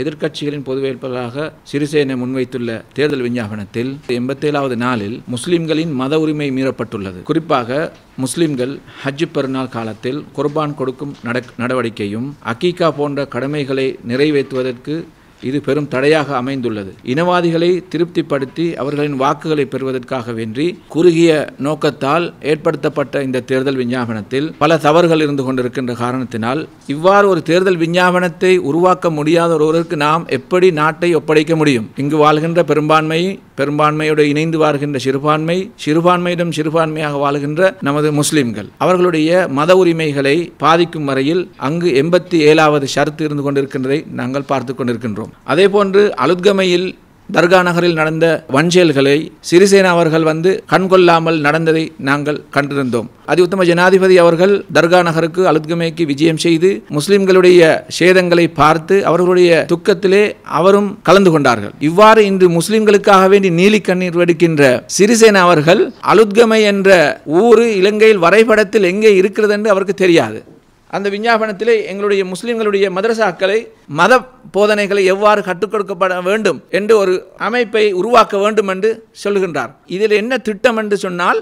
எதிர்க்கட்சிகளின் பொது வேட்பாளராக சிறிசேனை முன்வைத்துள்ள தேர்தல் விஞ்ஞாபனத்தில் எண்பத்தேழாவது நாளில் முஸ்லிம்களின் மத உரிமை மீறப்பட்டுள்ளது குறிப்பாக முஸ்லிம்கள் ஹஜ் பெருநாள் காலத்தில் குர்பான் கொடுக்கும் நடவடிக்கையும் அக்கீகா போன்ற கடமைகளை நிறைவேற்றுவதற்கு இது பெரும் தடையாக அமைந்துள்ளது இனவாதிகளை திருப்திப்படுத்தி அவர்களின் வாக்குகளை பெறுவதற்காக வென்றி குறுகிய நோக்கத்தால் ஏற்படுத்தப்பட்ட இந்த தேர்தல் விஞ்ஞாபனத்தில் பல தவறுகள் இருந்து கொண்டிருக்கின்ற காரணத்தினால் இவ்வாறு ஒரு தேர்தல் விஞ்ஞாபனத்தை உருவாக்க முடியாத ஒருவருக்கு நாம் எப்படி நாட்டை ஒப்படைக்க முடியும் இங்கு வாழ்கின்ற பெரும்பான்மை பெரும்பான்மையோடு இணைந்து வாழ்கின்ற சிறுபான்மை சிறுபான்மையிடம் சிறுபான்மையாக வாழ்கின்ற நமது முஸ்லிம்கள் அவர்களுடைய மத உரிமைகளை பாதிக்கும் வரையில் அங்கு எண்பத்தி ஏழாவது ஷரத்து இருந்து கொண்டிருக்கின்றதை நாங்கள் பார்த்துக் கொண்டிருக்கின்றோம் அதே போன்று அலுத்கமையில் தர்கா நகரில் நடந்த வஞ்சேல்களை சிறிசேனா அவர்கள் வந்து கண்கொள்ளாமல் நடந்ததை நாங்கள் கண்டிருந்தோம் உத்தம ஜனாதிபதி அவர்கள் தர்கா நகருக்கு அழுத்கமைக்கு விஜயம் செய்து முஸ்லிம்களுடைய சேதங்களை பார்த்து அவர்களுடைய துக்கத்திலே அவரும் கலந்து கொண்டார்கள் இவ்வாறு இன்று முஸ்லிம்களுக்காக வேண்டி நீலி கண்ணீர் வெடிக்கின்ற சிறிசேனா அவர்கள் அலுத்கமை என்ற ஊரு இலங்கையில் வரைபடத்தில் எங்கே இருக்கிறது என்று அவருக்கு தெரியாது அந்த விஞ்ஞாபனத்திலே எங்களுடைய முஸ்லிம்களுடைய மதரசாக்களை மத போதனைகளை எவ்வாறு கற்றுக் கொடுக்கப்பட வேண்டும் என்று ஒரு அமைப்பை உருவாக்க வேண்டும் என்று சொல்கின்றார் இதில் என்ன திட்டம் என்று சொன்னால்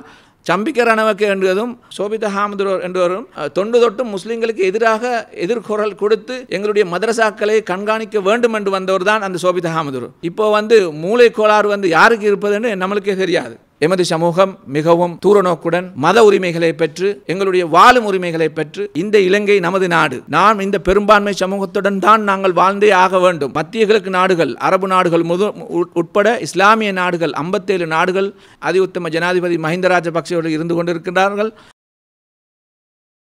சம்பிக்க ரணவக்கு என்றதும் சோபித ஹாமதுரோர் என்றவரும் தொண்டு தொட்டும் முஸ்லீம்களுக்கு எதிராக எதிர்குரல் கொடுத்து எங்களுடைய மதரசாக்களை கண்காணிக்க வேண்டும் என்று வந்தவர் தான் அந்த சோபித ஹாமதுர் இப்போ வந்து மூளை கோளாறு வந்து யாருக்கு இருப்பதுன்னு நம்மளுக்கே தெரியாது எமது சமூகம் மிகவும் தூரநோக்குடன் மத உரிமைகளை பெற்று எங்களுடைய வாழும் உரிமைகளை பெற்று இந்த இலங்கை நமது நாடு நாம் இந்த பெரும்பான்மை சமூகத்துடன் தான் நாங்கள் வாழ்ந்தே ஆக வேண்டும் மத்திய கிழக்கு நாடுகள் அரபு நாடுகள் முது உட்பட இஸ்லாமிய நாடுகள் ஐம்பத்தேழு நாடுகள் அதி உத்தம ஜனாதிபதி மஹிந்த ராஜபக்சேவர்கள் இருந்து கொண்டிருக்கிறார்கள்